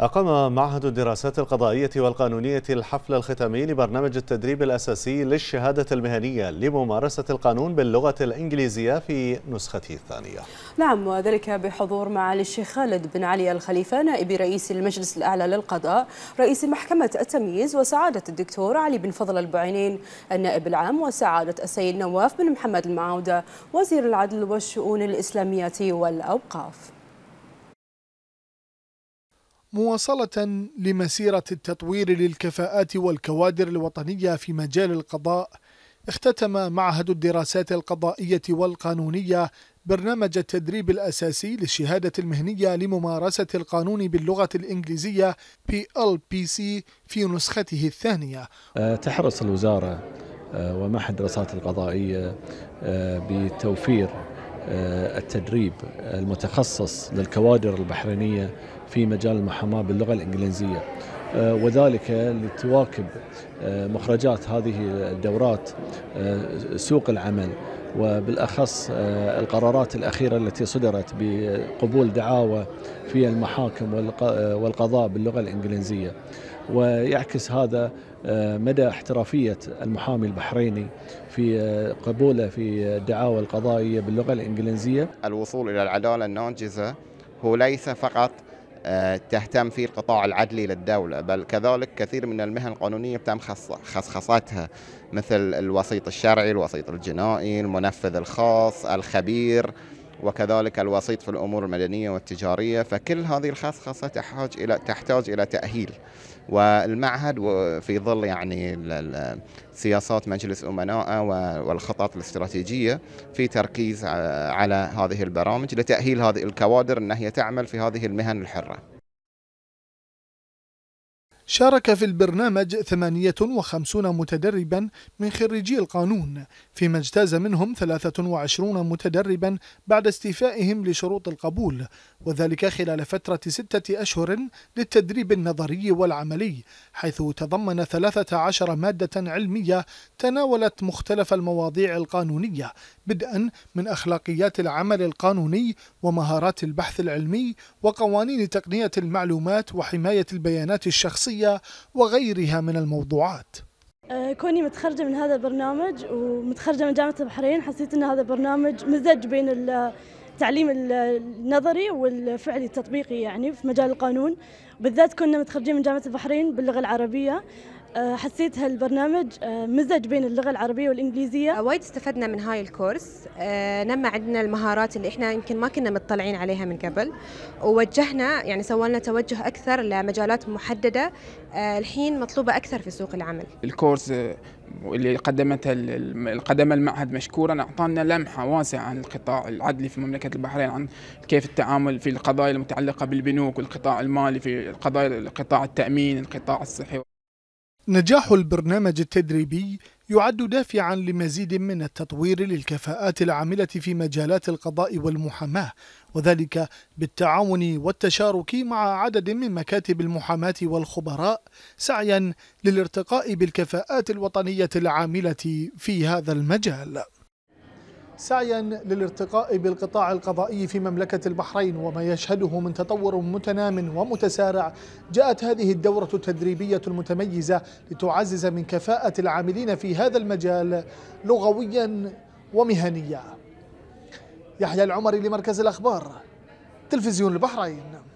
أقام معهد الدراسات القضائية والقانونية الحفل الختامي لبرنامج التدريب الأساسي للشهادة المهنية لممارسة القانون باللغة الإنجليزية في نسخته الثانية نعم وذلك بحضور معالي الشيخ خالد بن علي الخليفة نائب رئيس المجلس الأعلى للقضاء رئيس محكمة التمييز وسعادة الدكتور علي بن فضل البعينين النائب العام وسعادة السيد نواف بن محمد المعاودة وزير العدل والشؤون الإسلامية والأوقاف مواصلة لمسيرة التطوير للكفاءات والكوادر الوطنية في مجال القضاء اختتم معهد الدراسات القضائية والقانونية برنامج التدريب الأساسي للشهادة المهنية لممارسة القانون باللغة الإنجليزية PLPC في نسخته الثانية أه، تحرص الوزارة أه، ومعهد الدراسات القضائية أه، بتوفير التدريب المتخصص للكوادر البحرينية في مجال المحاماه باللغه الانجليزيه آه، وذلك لتواكب آه، مخرجات هذه الدورات آه، سوق العمل وبالاخص القرارات الاخيره التي صدرت بقبول دعاوى في المحاكم والقضاء باللغه الانجليزيه ويعكس هذا مدى احترافيه المحامي البحريني في قبوله في الدعاوى القضائيه باللغه الانجليزيه الوصول الى العداله الناجزه هو ليس فقط آه، تهتم في القطاع العدلي للدولة بل كذلك كثير من المهن القانونية تم خصخصتها مثل الوسيط الشرعي الوسيط الجنائي المنفذ الخاص الخبير وكذلك الوسيط في الامور المدنيه والتجاريه فكل هذه الخصخصه تحتاج الى تحتاج الى تاهيل والمعهد في ظل يعني سياسات مجلس امناء والخطط الاستراتيجيه في تركيز على هذه البرامج لتاهيل هذه الكوادر انها تعمل في هذه المهن الحره شارك في البرنامج 58 متدربا من خريجي القانون فيما اجتاز منهم 23 متدربا بعد استيفائهم لشروط القبول وذلك خلال فترة ستة أشهر للتدريب النظري والعملي حيث تضمن 13 مادة علمية تناولت مختلف المواضيع القانونية بدءا من أخلاقيات العمل القانوني ومهارات البحث العلمي وقوانين تقنية المعلومات وحماية البيانات الشخصية النفسية وغيرها من الموضوعات أه، كوني متخرجة من هذا البرنامج ومتخرجة من جامعة البحرين حسيت أن هذا البرنامج مزج بين التعليم النظري والفعلي التطبيقي يعني في مجال القانون بالذات كنا متخرجين من جامعة البحرين باللغة العربية آه، حسيت هالبرنامج آه، مزج بين اللغة العربية والإنجليزية آه، وايد استفدنا من هاي الكورس نمى عندنا المهارات اللي إحنا يمكن ما كنا مطلعين عليها من قبل ووجهنا يعني سوالنا توجه أكثر لمجالات محددة الحين مطلوبة أكثر في سوق العمل الكورس اللي قدمته قدم المعهد مشكورا اعطانا لمحه واسعه عن القطاع العدلي في مملكه البحرين عن كيف التعامل في القضايا المتعلقه بالبنوك والقطاع المالي في القضايا القطاع التأمين القطاع الصحي نجاح البرنامج التدريبي يعد دافعا لمزيد من التطوير للكفاءات العاملة في مجالات القضاء والمحاماة وذلك بالتعاون والتشارك مع عدد من مكاتب المحاماة والخبراء سعيا للارتقاء بالكفاءات الوطنية العاملة في هذا المجال سعيا للارتقاء بالقطاع القضائي في مملكة البحرين وما يشهده من تطور متنام ومتسارع جاءت هذه الدورة التدريبية المتميزة لتعزز من كفاءة العاملين في هذا المجال لغويا ومهنيا يحيى العمري لمركز الأخبار تلفزيون البحرين